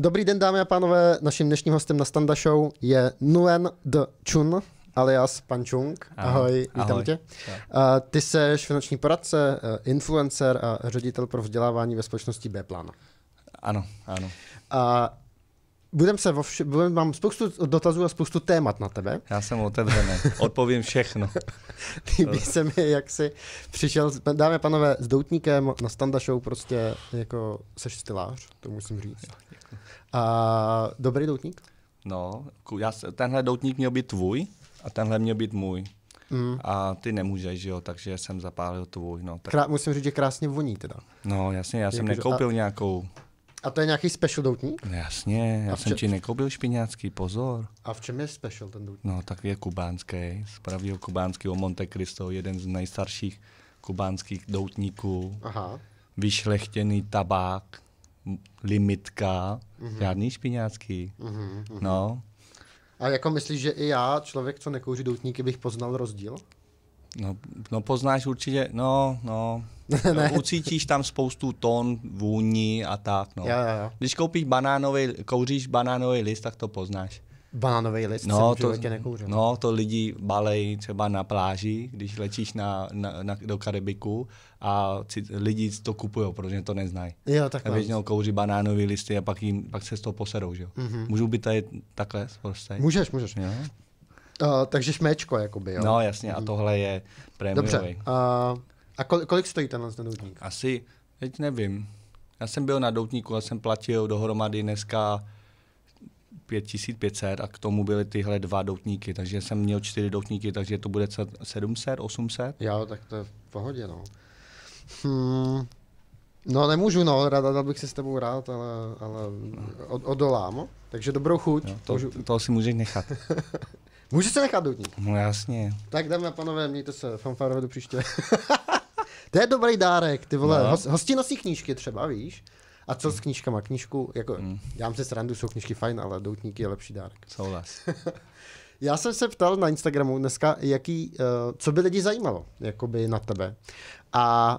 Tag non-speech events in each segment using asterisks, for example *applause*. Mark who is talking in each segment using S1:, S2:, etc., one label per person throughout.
S1: Dobrý den, dámy a pánové. Naším dnešním hostem na Standa Show je Nuen D. Chun, alias Pan Chung. Ahoj, Ahoj. vítám tě. Uh, ty jsi finanční poradce, uh, influencer a ředitel pro vzdělávání ve společnosti B-Plan. Ano, ano. Uh, Budem se vš- budem, mám spoustu dotazů a spoustu témat na tebe. Já jsem otevřený, odpovím všechno. *laughs* Líbí se mi, jak jsi přišel, dámy a panové, s doutníkem na standa show, prostě jako seš stylář, to musím říct. A dobrý doutník?
S2: No, já, tenhle doutník měl být tvůj a tenhle měl být můj. Mm. A ty nemůžeš, jo, takže jsem zapálil tvůj. No, tak... Krá- musím
S1: říct, že krásně voní teda.
S2: No jasně, já jsem nekoupil a... nějakou.
S1: A to je nějaký special doutník? No,
S2: jasně, já čem... jsem ti nekoupil špiňácký, pozor.
S1: A v čem je special ten doutník?
S2: No tak je kubánský, z pravého kubánského Monte Cristo, jeden z nejstarších kubánských doutníků. Aha. Vyšlechtěný tabák, limitka, mm-hmm. žádný špiňácký. Mm-hmm, mm-hmm. No.
S1: A jako myslíš, že i já, člověk, co nekouří doutníky, bych poznal rozdíl?
S2: No, no poznáš určitě, no, no. *laughs* no ucítíš tam spoustu tón, vůní a tak, no. Jo, jo, jo. Když koupíš banánový, kouříš banánový list, tak to poznáš banánový list no, jsem to, nekouřil. No, to lidi balej třeba na pláži, když letíš na, na, na, do Karibiku a ci, lidi to kupují, protože to neznají. Jo, tak Většinou kouří banánový listy a pak, jim, pak se z toho poserou, že jo? Mm-hmm. Můžu být tady takhle prostě? Můžeš,
S1: můžeš. Jo? Uh, takže šmečko jakoby, jo? No, jasně, a mhm. tohle
S2: je prémiový. Dobře, uh,
S1: a kol, kolik stojí tenhle ten doutník?
S2: Asi, teď nevím. Já jsem byl na doutníku já jsem platil dohromady dneska 5500 a k tomu byly tyhle dva doutníky, takže jsem měl čtyři doutníky, takže to bude 700, 800.
S1: Jo, tak to je v pohodě, no. Hmm. No nemůžu, no, rád, rád bych se s tebou rád, ale, ale od, odolám. Takže dobrou chuť. Jo, to, můžu...
S2: to si můžeš nechat.
S1: *laughs* Může se nechat doutník?
S2: No jasně.
S1: Tak dáme, panové, mějte se, fanfárové do příště. *laughs* to je dobrý dárek, ty vole, no. hosti nosí knížky třeba, víš? A co s knížkama? Knížku, jako, mm. mám se srandu, jsou knížky fajn, ale doutníky je lepší dárek. Souhlas. *laughs* Já jsem se ptal na Instagramu dneska, jaký, uh, co by lidi zajímalo jakoby na tebe. A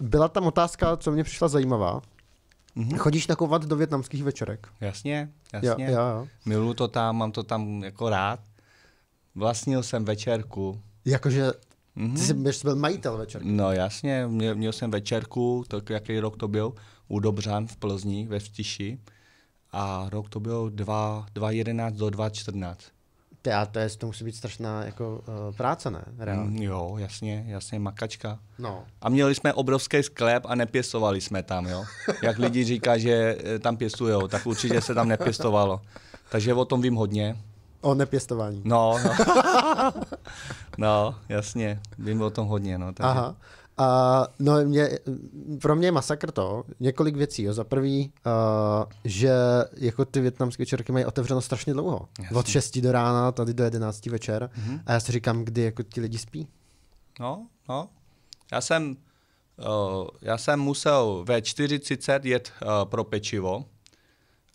S1: uh, byla tam otázka, co mě přišla zajímavá. Mm-hmm. Chodíš nakovat do větnamských večerek?
S2: Jasně, jasně. Ja, ja, Miluju to tam, mám to tam jako rád. Vlastnil jsem večerku.
S1: Jakože mm-hmm. ty jsi byl majitel večerky?
S2: No jasně, měl, měl jsem večerku, to, jaký rok to byl u Dobřan v Plzni ve Vtiši a rok to byl 2011 do 2014. Ty, a to, je, to musí být
S1: strašná jako, uh, práce, ne? Mm,
S2: jo, jasně, jasně, makačka. No. A měli jsme obrovský sklep a nepěstovali jsme tam, jo. Jak lidi říká, že eh, tam pěstujou, tak určitě se tam nepěstovalo. Takže o tom vím hodně.
S1: O nepěstování. No, no. *laughs*
S2: no jasně, vím o tom hodně. No, takže... Aha.
S1: Uh, no, mě, pro mě je masakr to, několik věcí. Jo. Za prvý, uh, že jako ty větnamské večerky mají otevřeno strašně dlouho. Jasně. Od 6 do rána, tady do 11 večer. Mm-hmm. A já si říkám, kdy jako ti lidi spí.
S2: No, no. Já jsem, uh, já jsem musel ve 4.30 jet uh, pro pečivo.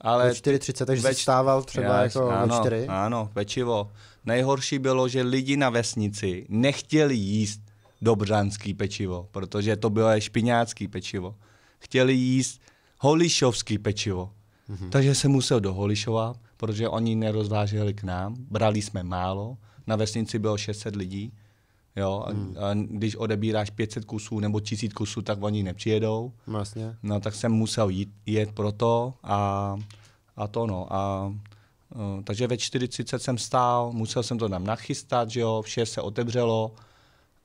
S2: Ale ve 4.30, takže ve... stával třeba já, jako ano, ve 4. Ano, pečivo. Nejhorší bylo, že lidi na vesnici nechtěli jíst dobřanský pečivo, protože to bylo špiňácký pečivo. Chtěli jíst holišovský pečivo. Mm-hmm. Takže jsem musel do Holišova, protože oni nerozváželi k nám. Brali jsme málo. Na vesnici bylo 600 lidí. Jo, mm. a když odebíráš 500 kusů nebo 1000 kusů, tak oni nepřijedou. Vlastně. No tak jsem musel jít, jet proto a, a to no. A, uh, takže ve 40 jsem stál, musel jsem to tam nachystat, že jo, vše se otevřelo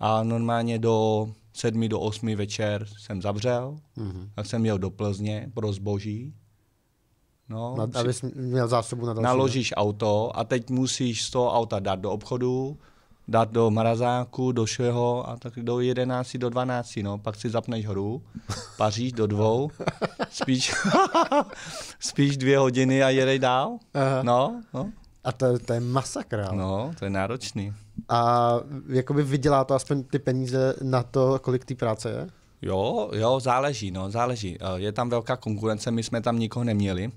S2: a normálně do sedmi, do osmi večer jsem zavřel, mm-hmm. tak jsem jel do Plzně pro zboží. No, na, abys měl zásobu na další. Naložíš ne? auto a teď musíš z toho auta dát do obchodu, dát do mrazáku, do všeho a tak do 11, do 12, no, pak si zapneš hru, *laughs* paříš do dvou, spíš, *laughs* spíš dvě hodiny a jedej dál, Aha. no,
S1: no. A to, to je masakr. Ale.
S2: No, to je náročný.
S1: A jakoby vydělá to aspoň ty peníze na to, kolik ty práce je?
S2: Jo, jo, záleží, no, záleží. Eh, je tam velká konkurence, my jsme tam nikoho neměli.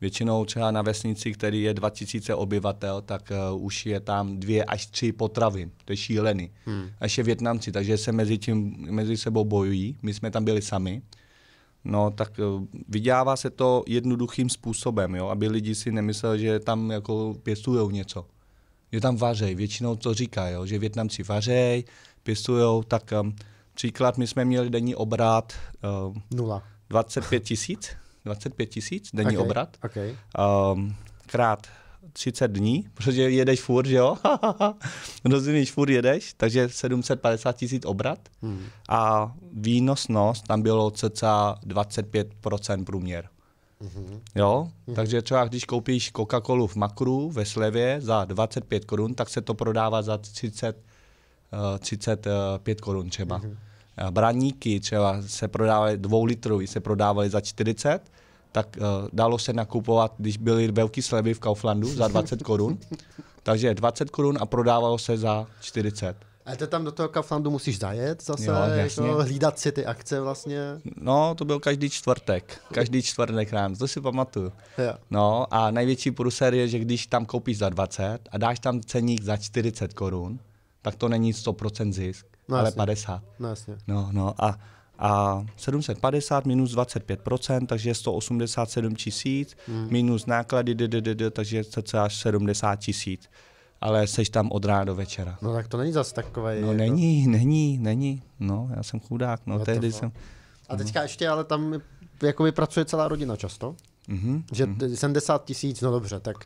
S2: Většinou třeba na vesnici, který je 2000 obyvatel, tak uh, už je tam dvě až tři potravy. To je šílený. Hmm. Až je Větnamci, takže se mezi, tím, mezi sebou bojují. My jsme tam byli sami. No, tak eh, vydělává se to jednoduchým způsobem, jo, aby lidi si nemysleli, že tam jako pěstují něco. Je tam vařej, většinou to říká, jo, že Větnamci vařej, pěstují. tak um, příklad, my jsme měli denní obrat um, Nula. 25 tisíc, 25 tisíc denní okay, obrat, okay. Um, krát 30 dní, protože jedeš furt, že jo? *laughs* Rozumíš, furt jedeš, takže 750 tisíc obrat hmm. a výnosnost tam bylo cca 25% průměr. Mm-hmm. Jo? Mm-hmm. Takže třeba když koupíš Coca-Colu v makru ve slevě za 25 korun, tak se to prodává za 30, uh, 35 korun třeba. Mm-hmm. Eh, Braníky třeba se prodávaly dvoulitrový, se prodávaly za 40, tak uh, dalo se nakupovat, když byly velký slevy v Kauflandu za 20 korun. *laughs* takže 20 korun a prodávalo se za 40.
S1: Ale ty tam do toho Kauflandu musíš zajet zase, jo, jako hlídat si ty akce vlastně.
S2: No, to byl každý čtvrtek, každý čtvrtek ráno, to si pamatuju. Jo. No a největší pruser je, že když tam koupíš za 20 a dáš tam ceník za 40 korun, tak to není 100% zisk, no, ale jasně. 50. No, jasně. no, no a a 750 minus 25%, takže je 187 tisíc, hmm. minus náklady, d, d, d, d, takže cca až 70 tisíc. Ale seš tam od rána do večera. No
S1: tak to není zas takové. No jako... není,
S2: není, není. No, já jsem chudák. No, no tehdy jsem...
S1: A no. teďka no. ještě, ale tam jakoby pracuje celá rodina často. Mm-hmm. Že mm-hmm. 70 tisíc, no dobře, tak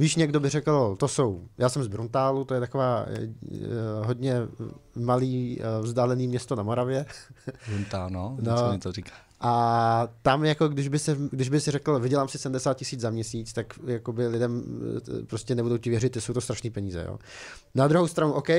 S1: Víš, někdo by řekl, to jsou, já jsem z Bruntálu, to je taková uh, hodně malý uh, vzdálený město na Moravě. *laughs* Bruntál, no, no. mi to říká. A tam jako, když by, se, když by si řekl, vydělám si 70 tisíc za měsíc, tak jakoby lidem prostě nebudou ti věřit, jsou to strašné peníze, jo. Na druhou stranu, OK,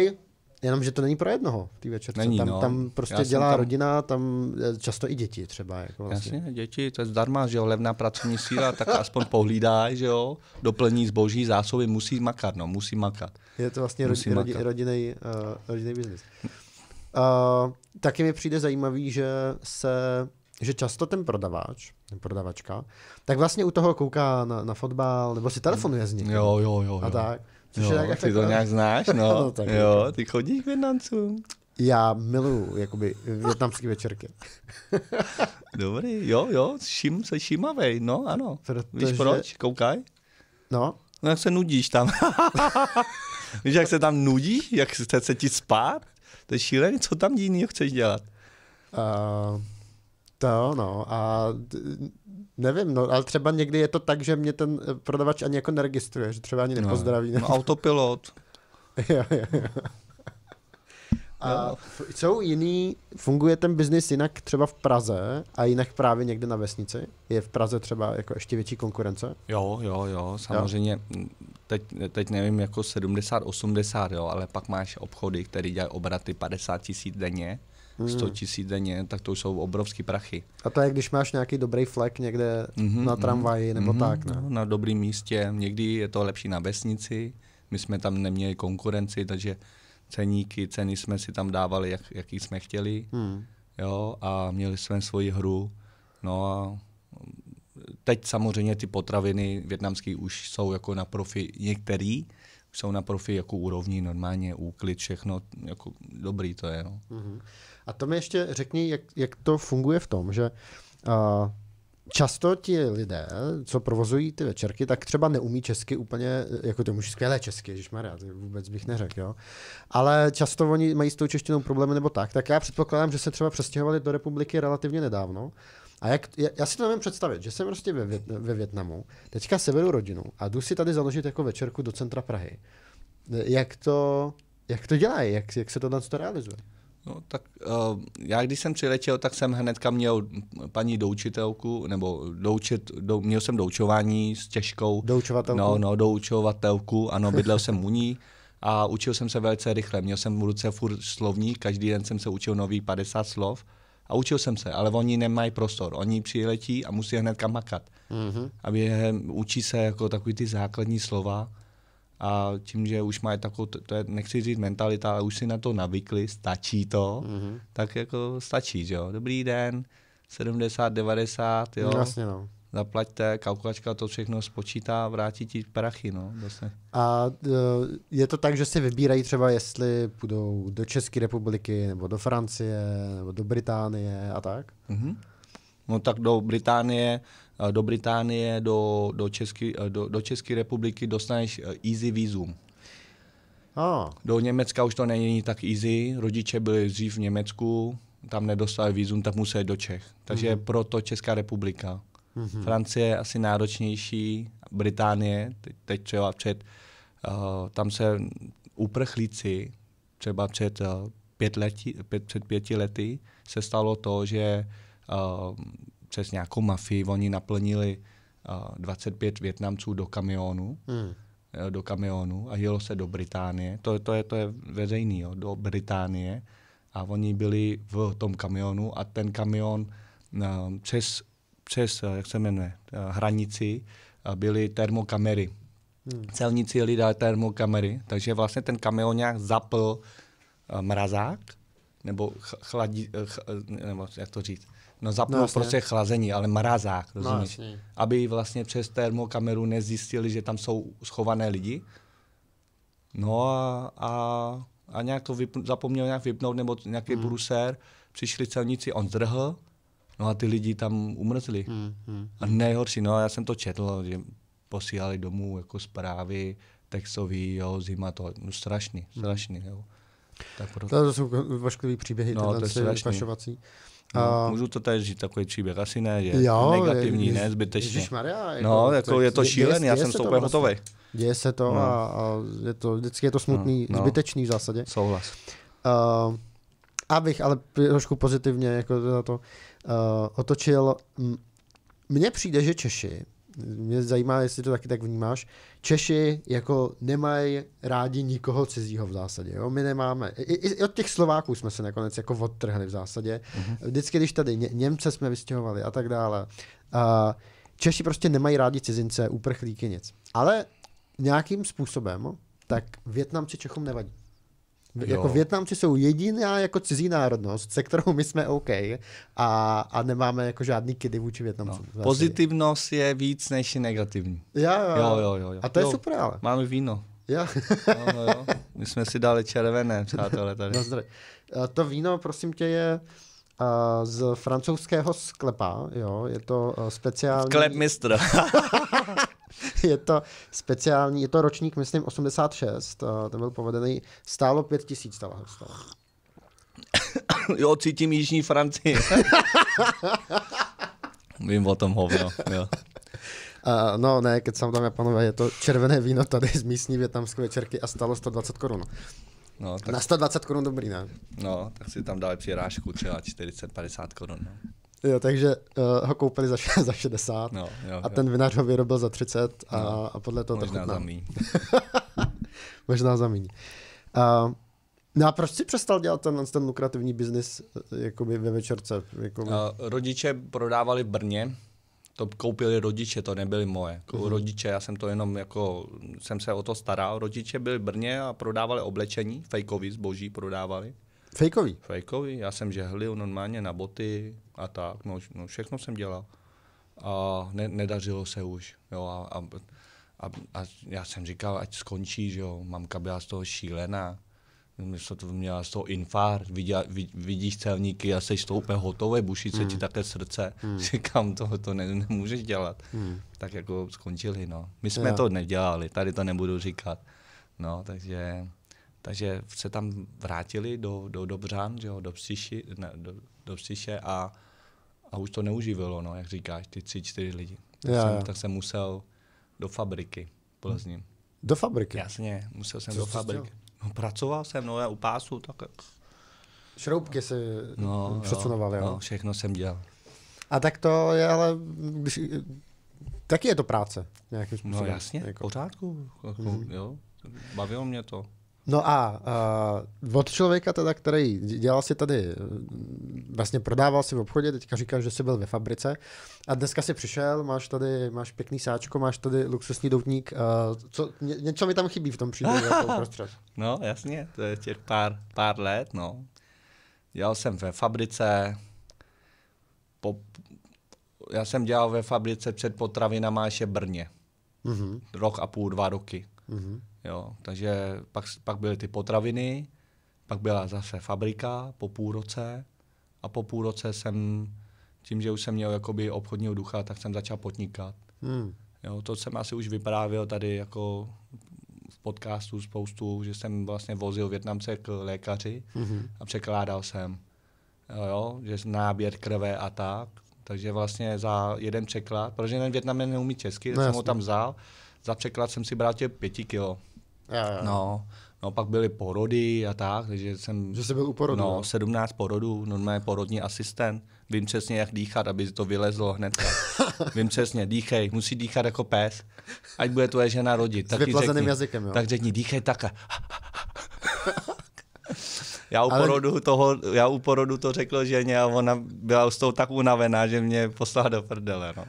S1: Jenomže to není pro jednoho ty večerce. Není, tam, no. tam prostě Já dělá tam... rodina, tam eh, často i děti třeba. Jako vlastně.
S2: Jasně, děti, to je zdarma, že jo, levná pracovní síla, tak aspoň pohlídá, že jo, doplní zboží, zásoby, musí makat, no, musí makat. Je to vlastně rodi, rodi,
S1: rodinný, uh, eh, rodinný biznis. Uh, taky mi přijde zajímavý, že se že často ten prodavač, ten prodavačka, tak vlastně u toho kouká na, na fotbal, nebo si telefonuje s někým. Jo, jo, jo. A jo. tak. Což je no, tak, ty to no. nějak znáš, *laughs* no. no tak jo, je. ty chodíš k Větnamcům. Já miluju jakoby větnamské večerky.
S2: *laughs* Dobrý, jo, jo, šim, se šimavej, no ano. Protože... Víš proč? Koukaj. No. No jak se nudíš tam. *laughs* Víš, jak se tam nudíš,
S1: jak chce se ti spát? To je šílený, co tam jiného chceš dělat? Uh, to no, a Nevím, no, ale třeba někdy je to tak, že mě ten eh, prodavač ani jako neregistruje, že třeba ani no. nepozdraví. No, no autopilot. *laughs* jo, jo, A no. jsou jiný, funguje ten biznis jinak třeba v Praze a jinak právě někde na vesnici? Je v Praze třeba jako ještě větší konkurence?
S2: Jo, jo, jo, samozřejmě. Jo. Teď, teď nevím, jako 70, 80, jo, ale pak máš obchody, které dělají obraty 50 tisíc denně. 100 hmm. tisíc denně, tak to už jsou obrovský prachy.
S1: A to je, když máš nějaký dobrý flek někde mm-hmm, na mhm. tramvaji mm-hmm, nebo mhm, tak, ne? No,
S2: na dobrém místě, někdy je to lepší na vesnici, my jsme tam neměli konkurenci, takže ceníky, ceny jsme si tam dávali, jak, jaký jsme chtěli, mm. jo, a měli jsme svoji hru, no a teď samozřejmě ty potraviny větnamské už jsou jako na profi některý, jsou na profi jako úrovni normálně, úklid, všechno, jako dobrý to je, no.
S1: Mm-hmm. A to mi ještě řekni, jak, jak to funguje v tom, že často ti lidé, co provozují ty večerky, tak třeba neumí česky úplně, jako ty muži, skvělé česky, ježišmarja, vůbec bych neřekl, jo. Ale často oni mají s tou češtinou problémy nebo tak, tak já předpokládám, že se třeba přestěhovali do republiky relativně nedávno. A jak, já si to nevím představit, že jsem prostě ve, Vět, ve Větnamu, teďka severu rodinu a jdu si tady založit jako večerku do centra Prahy. Jak to, jak to dělají, jak, jak se to na to realizuje?
S2: No tak uh, já když jsem přiletěl, tak jsem hnedka měl paní doučitelku, nebo doučit, dou, měl jsem doučování s těžkou. Doučovatelku? No, no, doučovatelku, ano, bydlel jsem u ní a učil jsem se velice rychle. Měl jsem v ruce furt slovník, každý den jsem se učil nový 50 slov a učil jsem se, ale oni nemají prostor. Oni přiletí a musí hnedka makat. Mm-hmm. A učí se jako takový ty základní slova, a tím, že už mají takovou, to je, nechci říct mentalita, ale už si na to navykli, stačí to, mm-hmm. tak jako stačí, že jo. Dobrý den, 70, 90, jo. Jasně no. Zaplaťte, kalkulačka to všechno spočítá, vrátí ti prachy, no. Zase. Vlastně.
S1: A e, je to tak, že si vybírají třeba, jestli půjdou do České republiky, nebo do Francie, nebo do Británie a tak? Mm-hmm.
S2: No tak do Británie Eh, do Británie, do, do, Česky, eh, do, do České republiky dostaneš eh, easy vízum. Oh. Do Německa už to není tak easy, rodiče byli dřív v Německu, tam nedostali vízum, tak museli do Čech. Takže mm-hmm. proto Česká republika. Mm-hmm. Francie je asi náročnější, Británie, teď, teď třeba před, uh, tam se uprchlíci, třeba před, uh, pět leti, pět, před pěti lety, se stalo to, že uh, přes nějakou mafii oni naplnili uh, 25 Větnamců do kamionu. Hmm do kamionu a jelo se do Británie. To, to, je, to je veřejný, jo, do Británie. A oni byli v tom kamionu a ten kamion uh, přes, přes, jak se jmenuje, hranici byly termokamery. Hmm. Celníci jeli dát termokamery, takže vlastně ten kamion nějak zapl uh, mrazák, nebo chladí, ch, nebo jak to říct, No zapnou no, prostě chlazení, ale mrazák, no, rozumíš? No, Aby vlastně přes termokameru nezjistili, že tam jsou schované lidi. No a, a, a nějak to vypn- zapomněl nějak vypnout, nebo nějaký hmm. brusér, přišli celníci, on zdrhl, no a ty lidi tam umrzli. Hmm, hmm. A nejhorší, no já jsem to četl, že posílali domů jako zprávy, textový, jo, zima to, no strašný, hmm. strašný, jo. Tak proto... To jsou
S1: vašklivý příběhy, no, to je strašný. No,
S2: můžu to tady říct, takový příběh asi ne, že jo, negativní, je, ne, zbytečně. Maria, jako, no, jako, jako je to šílený, já jsem to úplně hotový.
S1: Děje se to no. a, a je to, vždycky je to smutný, no, no. zbytečný v zásadě. Souhlas. Uh, abych ale trošku pozitivně jako za to uh, otočil, mně přijde, že Češi mě zajímá, jestli to taky tak vnímáš. Češi jako nemají rádi nikoho cizího v zásadě. Jo? My nemáme. I, I od těch Slováků jsme se nakonec jako odtrhli v zásadě. Uh-huh. Vždycky, když tady ně, Němce jsme vystěhovali a tak dále. A Češi prostě nemají rádi cizince, uprchlíky, nic. Ale nějakým způsobem tak Větnamci Čechům nevadí. Jako jo. Jako Větnamci jsou jediná jako cizí národnost, se kterou my jsme OK a, a nemáme jako žádný kidy vůči Větnamcům. No. Vlastně.
S2: Pozitivnost je víc než je negativní. Jo, jo, jo. jo, jo. A to jo. je super ale. Máme víno.
S1: Jo. no, jo. My jsme si dali červené, přátelé, tady. No, zdraví. Eh, to víno, prosím tě, je eh, z francouzského sklepa, jo, je to eh, speciální... Sklep mistr. *laughs* *laughs* je to speciální, je to ročník, myslím, 86, ten byl povedený, stálo 5000 tisíc stálo. *coughs*
S2: Jo, cítím Jižní Francii. *laughs* Vím o tom hovno, jo.
S1: Uh, no ne, keď jsem tam panové, je to červené víno tady z místní větnamské večerky a stalo 120 korun. No, tak... Na 120 korun dobrý, ne?
S2: No, tak si tam dali přirážku třeba 40-50 korun.
S1: No. Jo, takže uh, ho koupili za, *laughs* za 60 no, jo, a ten vinař ho vyrobil za 30 a, no, a podle toho možná to chutná. Zamíň. *laughs* možná zamíň. Uh, no a proč si přestal dělat ten, ten lukrativní biznis eh, jakoby ve večerce? Jakoby? Uh,
S2: rodiče prodávali v Brně, to koupili rodiče, to nebyly moje. Uh-huh. Rodiče, já jsem to jenom jako, jsem se o to staral. Rodiče byli v Brně a prodávali oblečení, fejkový zboží prodávali. Fejkový? Fejkový, já jsem žehlil normálně na boty a tak, no, no všechno jsem dělal. A ne, nedařilo se už, jo, a, a, a, a já jsem říkal, ať skončí, že jo, mamka byla z toho šílená. Myslím, to měla z toho infarkt, vidí, vidíš celníky a jsi z toho úplně hotový, buší se mm. ti hmm. také srdce. Mm. *laughs* Říkám, to to ne, nemůžeš dělat. Mm. Tak jako skončili, no. My jsme jo. to nedělali, tady to nebudu říkat. No, takže takže se tam vrátili do, do Břan, že jo, do, Přiši, ne, do, do Psíše a, a už to neuživilo, no, jak říkáš, ty tři, čtyři lidi. Tak, já, jsem, já. tak jsem musel do fabriky Plzním. Hm.
S1: Do fabriky? Jasně, musel jsem Co do fabriky.
S2: No, pracoval jsem, no, já u pásu, tak... Šroubky se no, přesunovaly, jo, jo? No,
S1: všechno jsem dělal. A tak to je ale, když, taky je to práce nějakým no, způsobem. No jasně, jako. pořádku, jako, mm-hmm.
S2: jo, bavilo mě to.
S1: No a uh, od člověka, teda, který dělal si tady, vlastně prodával si v obchodě, teďka říkal, že jsi byl ve fabrice a dneska si přišel, máš tady, máš pěkný sáčko, máš tady luxusní doutník, uh, co, ně, něco mi tam chybí v tom příběhu jako *laughs* prostřed.
S2: No jasně, to je těch pár, pár let, no. Dělal jsem ve fabrice, po, já jsem dělal ve fabrice před potravinama je Brně. Mm-hmm. Rok a půl, dva roky. Mm-hmm. Jo, takže pak, pak byly ty potraviny, pak byla zase fabrika po půl roce a po půl roce jsem, tím, že už jsem měl jakoby obchodního ducha, tak jsem začal potnikat. Hmm. Jo, to jsem asi už vyprávěl tady jako v podcastu spoustu, že jsem vlastně vozil Větnamce k lékaři hmm. a překládal jsem. Jo, jo, že náběr krve a tak. Takže vlastně za jeden překlad, protože ten Větnamen neumí česky, no, jsem jasný. ho tam vzal, za překlad jsem si tě pěti kilo. No, no, pak byly porody a tak, takže jsem... Že jsi byl u porodu? No, 17 porodů, normálně porodní asistent. Vím přesně, jak dýchat, aby to vylezlo hned. *laughs* Vím přesně, dýchej, musí dýchat jako pes, ať bude tvoje žena rodit. tak S řekni, jazykem, jo? Tak řekni, dýchej tak. *laughs* Já u, ale... porodu toho, já u porodu to řekl ženě a ona byla s tou tak unavená, že mě poslala do prdele. No.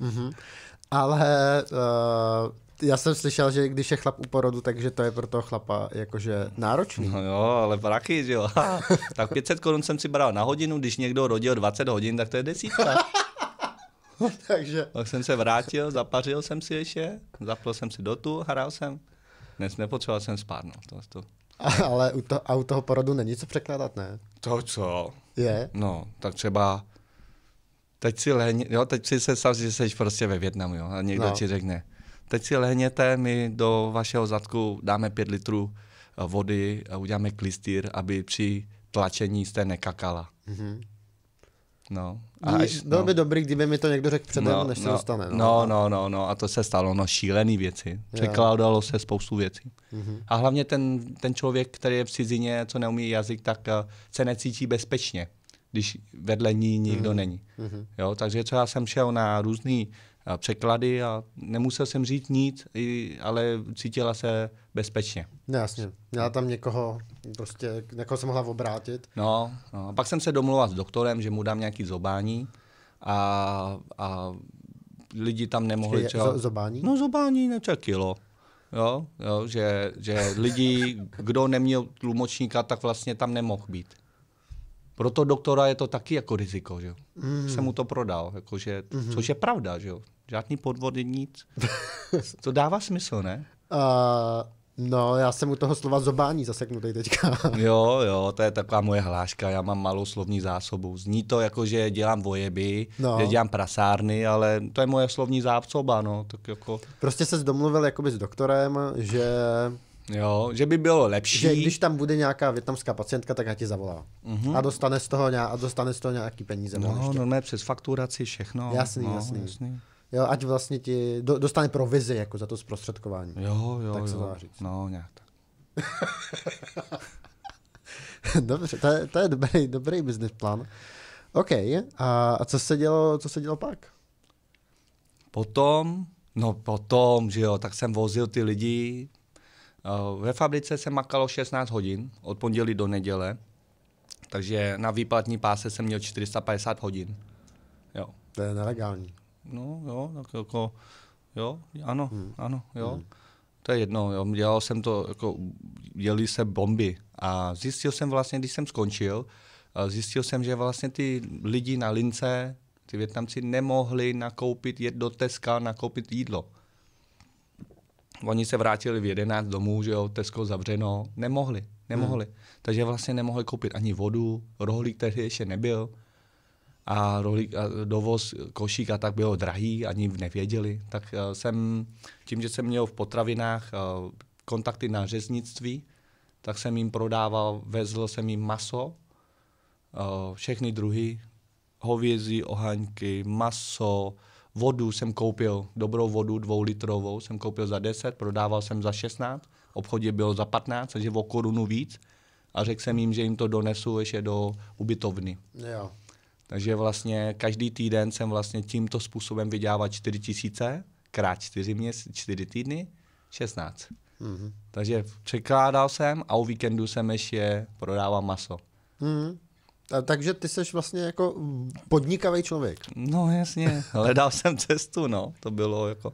S1: mm-hmm. *laughs* Ale uh, já jsem slyšel, že když je chlap u porodu, takže to je pro toho chlapa jakože náročný.
S2: No jo, ale braky, že jo. *laughs* tak 500 korun jsem si bral na hodinu, když někdo rodil 20 hodin, tak to je desítka. *laughs* takže. Tak jsem se vrátil, zapařil jsem si ještě, zapl jsem si dotu, hrál jsem. Dnes nepotřeboval jsem spát, no. To, to.
S1: *laughs* Ale u, to, a u toho porodu není co překládat, ne? To
S2: co? Je? No, tak třeba teď si leň, jo, teď si se stav, že jsi prostě ve Větnamu, jo, a někdo no. ti řekne, teď si lehněte, my do vašeho zadku dáme 5 litrů eh, vody a uděláme klistýr, aby při tlačení jste nekakala. Mm-hmm. No. A až, Bylo
S1: no. by dobrý, kdyby mi to někdo řekl předem, no, než no, dostane. No. no,
S2: no, no, no, a to se stalo, no, šílený věci. Překládalo se spoustu věcí. Mm-hmm. A hlavně ten, ten člověk, který je v cizině, co neumí jazyk, tak uh, se necítí bezpečně, když vedle ní nikdo mm-hmm. není. Mm-hmm. Jo, takže co já jsem šel na různé uh, překlady a nemusel jsem říct nic, ale cítila se bezpečně.
S1: No, jasně, měla tam někoho, prostě někoho se mohla obrátit.
S2: No, no. A pak jsem se domluvil s doktorem, že mu dám nějaký zobání a, a lidi tam nemohli Čeho... Zobání? No zobání, ne kilo. Jo, jo, že, že lidi, kdo neměl tlumočníka, tak vlastně tam nemohl být. Pro toho doktora je to taky jako riziko, že mm. jsem mu to prodal, jakože, mm-hmm. což je pravda, že jo. Žádný
S1: podvod je nic.
S2: *laughs* to dává smysl, ne?
S1: Uh... No, já jsem u toho slova zobání zaseknutý teďka.
S2: *laughs* jo, jo, to je taková moje hláška, já mám malou slovní zásobu. Zní to jako, že dělám vojeby, no. že dělám prasárny, ale to je moje slovní
S1: zásoba, no. Tak jako... Prostě se domluvil jakoby s doktorem, že Jo, že by bylo lepší. Že když tam bude nějaká větnamská pacientka, tak já ti zavolá. Mm-hmm. A, dostane z toho nějak, a dostane z toho nějaký peníze. No, normálně přes fakturaci, všechno. Jasný, no, jasný. jasný. Jo, ať vlastně ti do, dostane provizi jako za to zprostředkování. Jo, jo, tak se jo. říct. No, nějak tak. *laughs* Dobře, to je, to je dobrý, dobrý business plán. OK, a, a co, se dělo, co se dělo pak?
S2: Potom, no potom, že jo, tak jsem vozil ty lidi Eh, ve fabrice se makalo 16 hodin od pondělí do neděle, takže na výplatní páse jsem měl 450 hodin. Jo. To je nelegální. No, jo, tak jako, jo, ano, hmm. ano, jo. Hmm. To je jedno, jo. dělal jsem to, jako, dělali se bomby a zjistil jsem vlastně, když jsem skončil, eh, zjistil jsem, že vlastně ty lidi na lince, ty Větnamci nemohli nakoupit, jet do Teska, nakoupit jídlo. Oni se vrátili v 11 domů, že jo, Tesco zavřeno, nemohli, nemohli. Hmm. Takže vlastně nemohli koupit ani vodu, rohlík tehdy ještě nebyl a, rohlík, a dovoz košík a tak bylo drahý, ani nevěděli. Tak uh, jsem, tím, že jsem měl v potravinách uh, kontakty na řeznictví, tak jsem jim prodával, vezl jsem jim maso, uh, všechny druhy, hovězí, ohaňky, maso, Vodu jsem koupil, dobrou vodu, dvoulitrovou, jsem koupil za 10, prodával jsem za 16, v obchodě bylo za 15, takže o korunu víc. A řekl jsem jim, že jim to donesu ještě do ubytovny. Jo. Takže vlastně každý týden jsem vlastně tímto způsobem vydělával 4 tisíce, krát 4, měs, 4 týdny, 16. Mm-hmm. Takže překládal jsem a o víkendu jsem ještě prodával maso.
S1: Mm-hmm. A, takže ty jsi vlastně jako podnikavý člověk. No jasně, hledal
S2: jsem cestu, no, to
S1: bylo jako...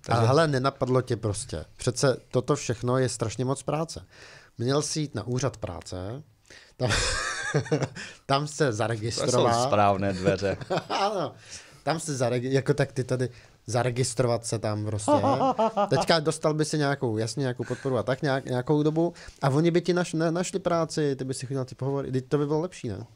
S1: Takže... A hele, nenapadlo tě prostě. Přece toto všechno je strašně moc práce. Měl jsi jít na úřad práce, tam, *laughs* tam se zaregistroval. To jsou správné dveře. *laughs* ano, tam se zaregistroval, jako tak ty tady zaregistrovat se tam prostě. *laughs* Teďka dostal by si nějakou, jasně, nějakou podporu a tak nějak, nějakou dobu a oni by ti naš, ne, našli práci, ty by si chodil ty pohovory, teď to by bylo lepší, ne?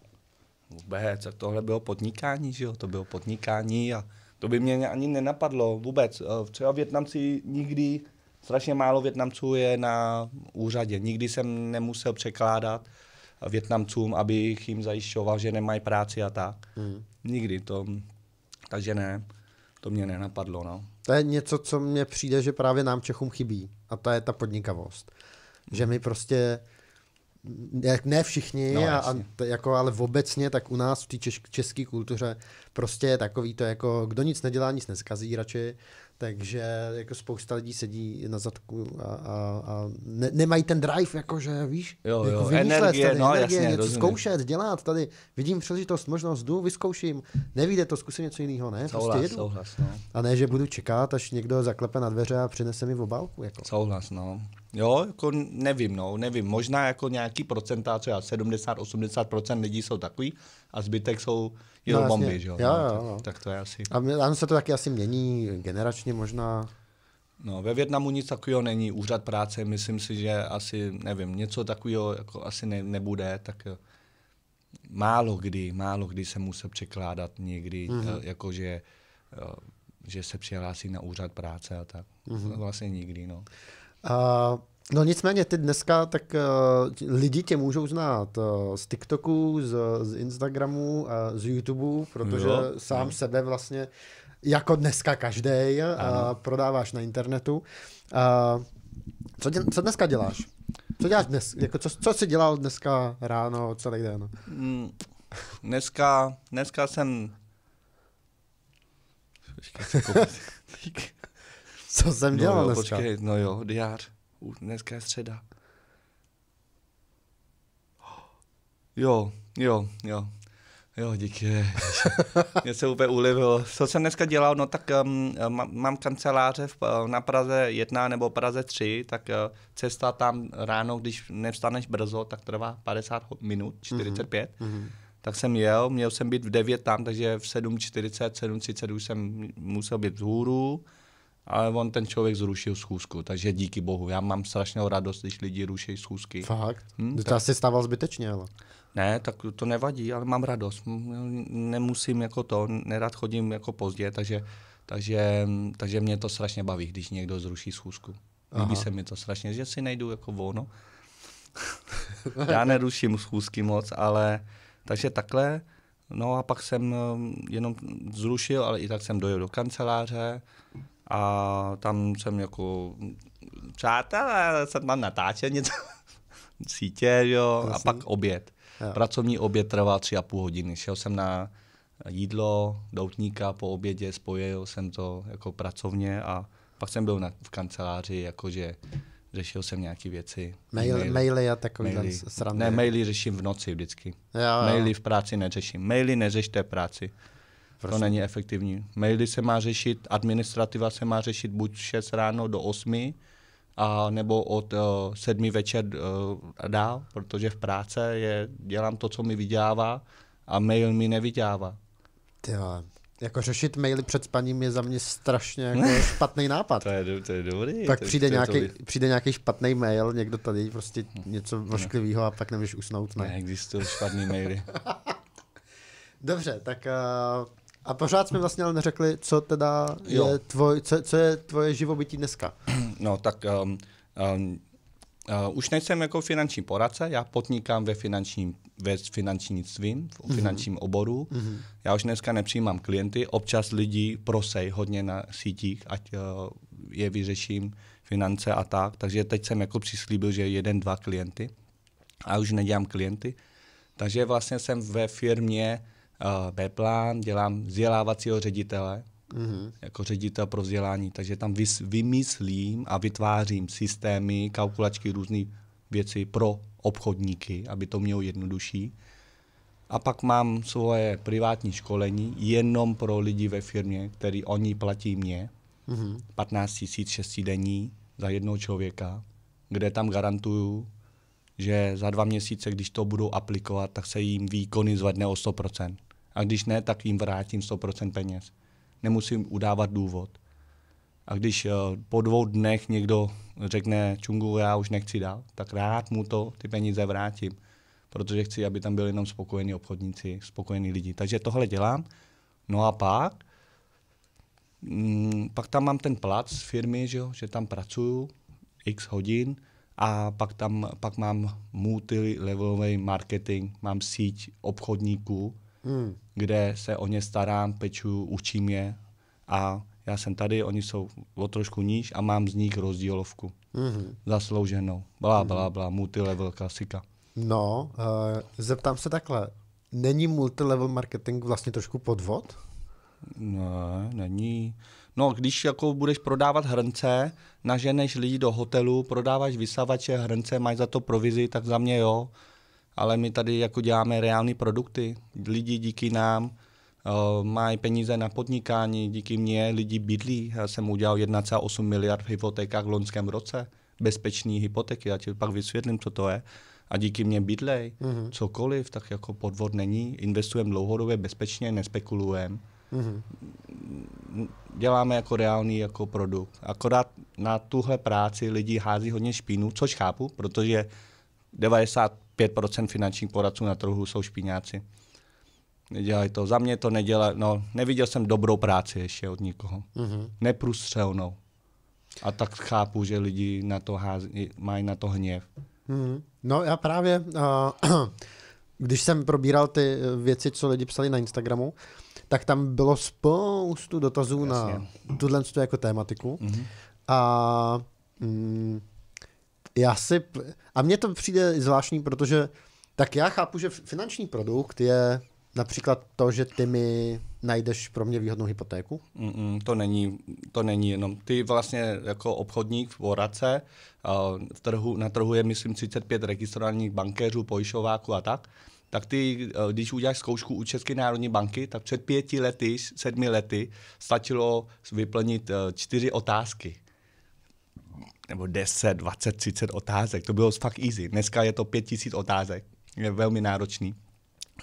S2: Vůbec, tohle bylo podnikání, že jo, to bylo podnikání a to by mě ani nenapadlo vůbec. Eh, třeba Větnamci nikdy, strašně málo Větnamců je na úřadě, nikdy jsem nemusel překládat, Větnamcům, abych jim zajišťoval, že
S1: nemají práci a tak. Hmm.
S2: Nikdy to. Takže ne. To mě nenapadlo.
S1: No. To je něco, co mně přijde, že právě nám Čechům chybí. A to je ta podnikavost. Že hmm. my prostě jak ne všichni, no, a, a t, jako, ale obecně, tak u nás v té české kultuře prostě je takový to jako, kdo nic nedělá, nic neskazí radši takže jako spousta lidí sedí na zadku a, a, a ne, nemají ten drive, jakože víš, jo, jako jo. energie, tady, no, energie jasně, něco zkoušet, dělat, tady vidím příležitost, možnost, jdu, vyzkouším, nevíde to, zkusím něco jiného, ne, prostě souhlas, prostě jedu. Souhlas, no. A ne, že budu čekat, až někdo zaklepe na dveře a přinese mi v obálku. Jako. Souhlas,
S2: no. Jo, jako nevím, no, nevím. Možná jako nějaký procenta, co já, 70-80% lidí jsou takový a zbytek jsou no, jenom no, bomby, že jo. jo, no, jo, tak, jo. No. tak to je asi. A
S1: ano, se to taky asi mění generačně možná.
S2: No, ve Větnamu nic takového není. Úřad práce, myslím si, že asi, nevím, něco takového jako asi ne, nebude, tak eh, málo kdy, málo kdy se musel překládat někdy, mm-hmm. Eh, jakože eh, že se přihlásí na úřad práce a tak. Mm-hmm.
S1: Vlastně nikdy, no. Uh, no nicméně ty dneska, tak uh, lidi tě můžou znát uh, z TikToku, z, z Instagramu, uh, z YouTubeu, protože jo, sám jo. Mhm. sebe vlastně, jako dneska každý, uh, eh, prodáváš na internetu. Uh, co, dě, co dneska děláš? Co děláš dnes? Jako co, co jsi dělal dneska ráno, celý den? Mm,
S2: dneska, dneska jsem... *laughs* Co jsem no dělal no jo, dneska? Počkej, no jo, diář. Dneska je středa. Jo, jo, jo. Jo, díky. Mě se úplně ulivilo. Co jsem dneska dělal? No tak um, mám kanceláře v, eh, na Praze 1 nebo Praze 3, tak uh, cesta tam ráno, když nevstaneš brzo, tak trvá 50 minut, 45. Mm-hmm. Mhm. Tak jsem jel, měl jsem být v 9 tam, takže v 7.40, 7.30 už jsem musel být vzhůru. hůru ale on ten člověk zrušil schůzku, takže díky bohu. Já mám strašnou radost, když lidi ruší schůzky. Fakt? Hm, to tak... asi stával
S1: zbytečně, ale.
S2: Ne, tak to nevadí, ale mám radost. Nemusím jako to, nerad chodím jako pozdě, takže, takže, takže mě to strašně baví, když někdo zruší schůzku. Aha. Líbí se mi to strašně, že si nejdu jako volno. *laughs* Já neruším schůzky moc, ale takže takhle. No a pak jsem eh, jenom zrušil, ale i tak jsem dojel do kanceláře, a tam jsem jako přátelé, jsem tam natáčel něco sítě, jo, Jasný. a pak oběd. Jo. Pracovní oběd trval tři a půl hodiny. Šel jsem na jídlo doutníka po obědě, spojil jsem to jako pracovně a pak jsem byl na, v kanceláři, jakože řešil jsem nějaké věci. Mail, maily, maily a takové maily. srandy. Ne, maily řeším v noci vždycky. Jo, jo. Maily v práci neřeším. Maily neřešte práci. Prosím. To není efektivní. Maily se má řešit, administrativa se má řešit buď 6 ráno do 8, a nebo od uh, sedmi večer uh, dál, protože v práce je, dělám to, co mi vydělává a
S1: mail mi nevydělává. Tyhle. Jako řešit maily před spaním je za mě strašně jako *laughs* špatný nápad. to,
S2: je, to je dobrý.
S1: Pak to, přijde, to, nějaký, to přijde nějaký špatný mail, někdo tady prostě hm. něco vošklivého a pak nemůžeš usnout. Ne, Neexistují špatný maily. *laughs* Dobře, tak uh... A pořád jsme vlastně ale neřekli, co teda jo. je tvoj, co, co je tvoje živobytí dneska. No tak um, um,
S2: Uh, už nejsem jako finanční poradce, já podnikám ve finančním, ve finančnictví, v mm-hmm. finančním oboru. Mm-hmm. Já už dneska nepřijímám klienty, občas lidi prosej hodně na sítích, ať uh, je vyřeším finance a tak. Takže teď jsem jako přislíbil, že jeden, dva klienty a už nedělám klienty. Takže vlastně jsem ve firmě Eh, B-plán, dělám vzdělávacího ředitele, mm-hmm. jako ředitel pro vzdělání, takže tam vys, vymyslím a vytvářím systémy, kalkulačky, různé věci pro obchodníky, aby to mělo jednodušší. A pak mám svoje privátní školení jenom pro lidi ve firmě, který oni platí mě. Mm-hmm. 15 tisíc šestí denní za jednoho člověka, kde tam garantuju, že za dva měsíce, když to budou aplikovat, tak se jim výkony zvedne o 100%. A když ne, tak jim vrátím 100% peněz. Nemusím udávat důvod. A když uh, po dvou dnech někdo řekne Čungu, já už nechci dál, tak rád mu to ty peníze vrátím, protože chci, aby tam byli jenom spokojení obchodníci, spokojení lidi. Takže tohle dělám. No a pak, mm, pak tam mám ten plac z firmy, že, jo, že tam pracuju x hodin a pak tam pak mám multilevelový marketing, mám síť obchodníků, hmm kde se o ně starám, peču, učím je a já jsem tady, oni jsou o trošku níž a mám z nich rozdílovku. Mm-hmm. Zaslouženou. Blá, mhm. blá, blá, multilevel klasika.
S1: No, uh, zeptám se takhle. Není multilevel marketing vlastně trošku podvod? Ne, není. No, když
S2: jako budeš prodávat hrnce, naženeš lidi do hotelu, prodáváš vysavače, hrnce, máš za to provizi, tak za mě jo ale my tady jako děláme reální produkty. Lidi díky nám uh, mají peníze na podnikání, díky mně lidi bydlí. Já jsem udělal 1,8 miliard v hypotékách v loňském roce. Bezpečné hypotéky, já ti pak vysvětlím, co to je. A díky mně bydlej, mm-hmm. cokoliv, tak jako podvod není. Investujeme dlouhodobě, bezpečně, nespekulujeme. Mm-hmm. Děláme jako reálný jako produkt. Akorát na tuhle práci lidi hází hodně špínu, což chápu, protože 90 5% finančních poradců na trhu jsou špíňáci. Nedělají to. Za mě to nedělá. No, neviděl jsem dobrou práci ještě od nikoho. Mm-hmm. Neprůstřelnou. A tak chápu, že lidi na to hází, mají na to hněv.
S1: Mm-hmm. No já právě, uh, *clears throat* když jsem probíral ty e, věci, co lidi psali na Instagramu, tak tam bylo spoustu dotazů Jasně. na tuhle jako tématiku. Mm-hmm. A mm, já si, a mně to přijde zvláštní, protože tak já chápu, že finanční produkt je například to, že ty mi najdeš pro mě výhodnou hypotéku?
S2: Mm-mm, to není, to není jenom. Ty vlastně jako obchodník, v Orace, v trhu, na trhu je myslím 35 registrovaných bankéřů, pojišováků a tak, tak ty, e, když uděláš zkoušku u České národní banky, tak před pěti lety, sedmi lety stačilo vyplnit e, čtyři otázky nebo 10, 20, 30 otázek. To bylo fakt easy. Dneska je to 5000 otázek. Je velmi náročný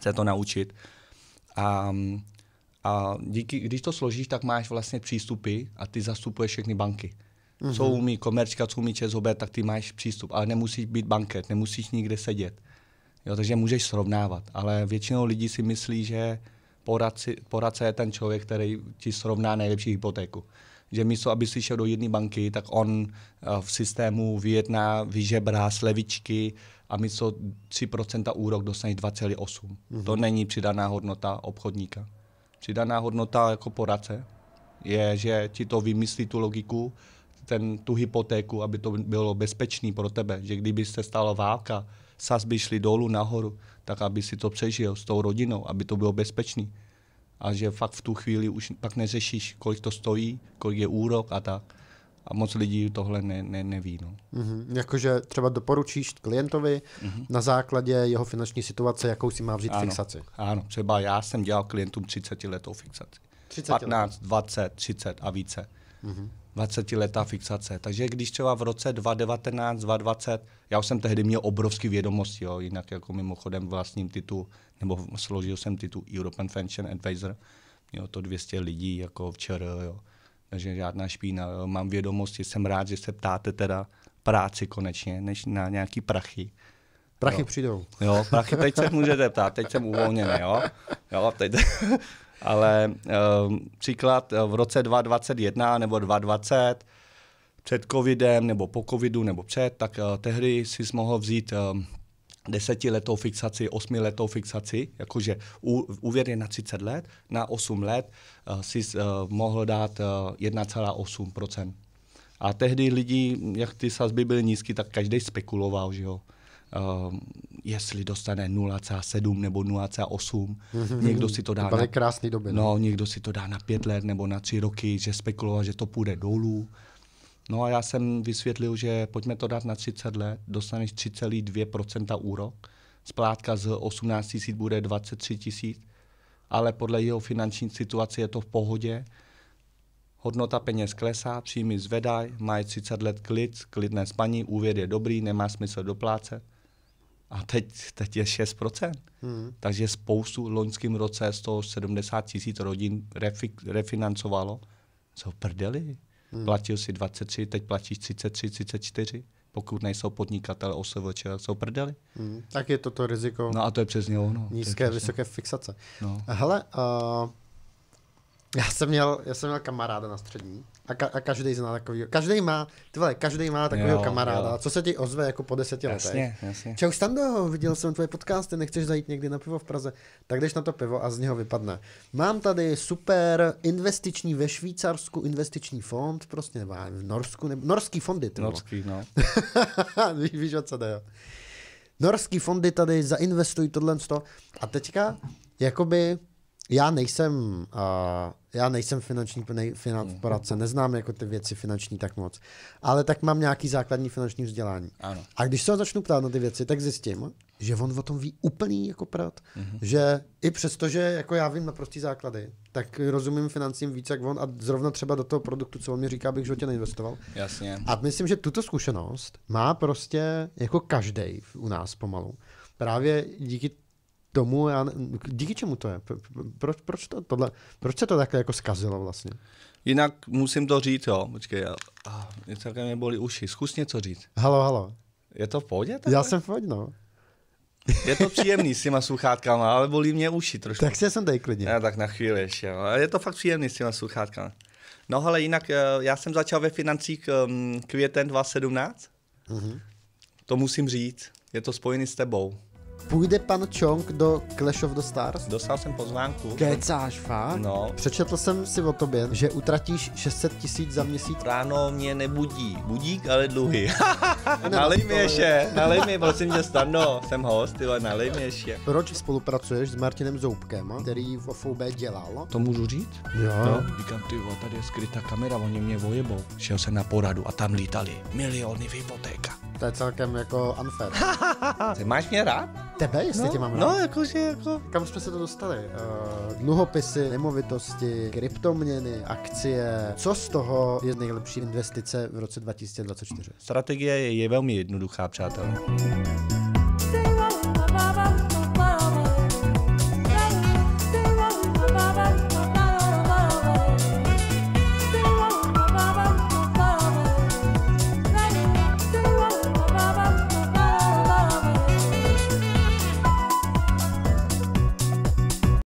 S2: se to naučit. A, a díky, když to složíš, tak máš vlastně přístupy a ty zastupuješ všechny banky. Mm-hmm. Co umí komerčka, co umí ČSOB, tak ty máš přístup. Ale nemusíš být banket, nemusíš nikde sedět. Jo, takže můžeš srovnávat. Ale většinou lidí si myslí, že poradci, poradce je ten člověk, který ti srovná nejlepší hypotéku že místo, aby si šel do jedné banky, tak on eh, v systému vyjedná, vyžebrá slevičky a místo 3% úrok dostaneš 2,8. Mm-hmm. To není přidaná hodnota obchodníka. Přidaná hodnota jako poradce je, že ti to vymyslí tu logiku, ten, tu hypotéku, aby to bylo bezpečný pro tebe, že kdyby se stala válka, sazby šly dolů nahoru, tak aby si to přežil s tou rodinou, aby to bylo bezpečný a že fakt v tu chvíli už pak neřešíš, kolik to stojí, kolik je úrok a tak. A moc lidí tohle ne, ne, neví. No.
S1: Mm-hmm. Jakože třeba doporučíš klientovi mm-hmm. na základě jeho finanční situace, jakou si má vzít ano, fixaci.
S2: Ano, třeba já jsem dělal klientům 30 letou fixaci. 30 15, 20, 30 a více. Mm-hmm. 20-letá fixace. Takže když třeba v roce 2019, 2020, já už jsem tehdy měl obrovský vědomost, jo, jinak jako mimochodem vlastním titul, nebo složil jsem titul European Fashion Advisor, mělo to 200 lidí jako včera, jo. takže žádná špína, jo. mám vědomosti, jsem rád, že se ptáte teda práci konečně, než na nějaký prachy. Prachy jo. přijdou.
S1: Jo, prachy, teď se můžete
S2: ptát, teď jsem uvolněný, jo. jo teď, ale ehm, příklad eh, v roce 2021 nebo 2020 před covidem nebo po covidu nebo před, tak uh, tehdy si mohl vzít um, desetiletou fixaci, osmiletou fixaci, jakože úvěr je na 30 let, na 8 let uh, si uh, mohl dát uh, 1,8%. A tehdy lidi, jak ty sazby byly nízky, tak každý spekuloval, že jo. Ehm, jestli dostane 0,7 nebo 0,8. Mhm. Někdo si to dá. To na, krásný době. No. no, někdo si to dá na pět let nebo na tři roky, že spekuloval, že to půjde dolů. No a já jsem vysvětlil, že pojďme to dát na 30 let, dostaneš 3,2% úrok, splátka z 18 tisíc bude 23 tisíc, ale podle jeho finanční situace je to v pohodě. Hodnota peněz klesá, příjmy zvedají, mají 30 let klid, klidné spaní, úvěr je dobrý, nemá smysl doplácet a teď, teď je 6%. Hmm. Takže spoustu loňským roce 170 tisíc rodin refi, refinancovalo. Co prdeli? Hmm. Platil si 23, teď platíš 33, 34. Pokud nejsou podnikatel OSVČ, jsou prdeli.
S1: Hmm. Tak je toto riziko. No a to je přesně ono. Nízké, přesně. vysoké fixace. No. Hele, uh, já, jsem měl, já jsem měl kamaráda na střední, a, ka- a každý zná takový. Každý má, tyhle, každý má takového kamaráda, jo. co se ti ozve jako po deseti jasně, letech. Jasně. Čau, Stando, viděl jsem tvoje podcasty, nechceš zajít někdy na pivo v Praze, tak jdeš na to pivo a z něho vypadne. Mám tady super investiční ve Švýcarsku investiční fond, prostě nebo v Norsku, nebo norský fondy. Tymo. Norský, no. *laughs* Ví, víš, o co jde, jo. Norský fondy tady zainvestují tohle. A teďka, jakoby, já nejsem uh, já nejsem finanční nej, finan, mhm. poradce, neznám jako ty věci finanční tak moc, ale tak mám nějaký základní finanční vzdělání. Ano. A když se ho začnu ptát na ty věci, tak zjistím, že on o tom ví úplný jako prat, mm-hmm. že i přesto, že jako já vím na prostý základy, tak rozumím financím víc jak on a zrovna třeba do toho produktu, co on mi říká, bych životě neinvestoval. Jasně. A myslím, že tuto zkušenost má prostě jako každý u nás pomalu. Právě díky tomu, já, díky čemu to je? Proč, proč, to, tohle, proč se to takhle jako zkazilo vlastně? Jinak musím to
S2: říct, jo, počkej, ah, něco také mě bolí uši, zkus něco říct. Halo, halo. Je to v pohodě?
S1: Tak? Já jsem v pohodě, no.
S2: Je to příjemný s těma sluchátkama, ale bolí mě uši trošku. Tak se jsem tady klidně. Já tak na chvíli ještě, jo. Je to fakt příjemný s těma sluchátkama. No ale jinak, eh, já jsem začal ve financích ehm, květen 2017.
S1: Mm-hmm. To
S2: musím říct, je to spojený s tebou.
S1: Půjde pan Chong do Clash of the Stars? Dostal jsem pozvánku. Kecáš, fakt? No. Přečetl jsem si o tobě, že utratíš 600 tisíc za měsíc. Ráno mě nebudí. Budík, ale dluhy. *laughs*
S2: *laughs* nalej mi ještě, nalej mi, prosím tě, stano. No, jsem host, tyhle, nalej mi ještě.
S1: Proč spolupracuješ s Martinem Zoubkem, který v OFB dělal? To můžu říct? Jo. No, říkám, ty tady je skrytá kamera, oni mě vojebou.
S2: Šel jsem na poradu a tam lítali
S1: miliony v hypotéka. To je celkem jako unfair. *laughs* Ty máš mě rád? Tebe, jestli no, tě mám no, rád. No, jakože jako... Kam jsme se to dostali? Uh, dluhopisy, nemovitosti, kryptoměny, akcie. Co z toho je nejlepší investice v roce 2024?
S2: Strategie je, je velmi jednoduchá, přátelé.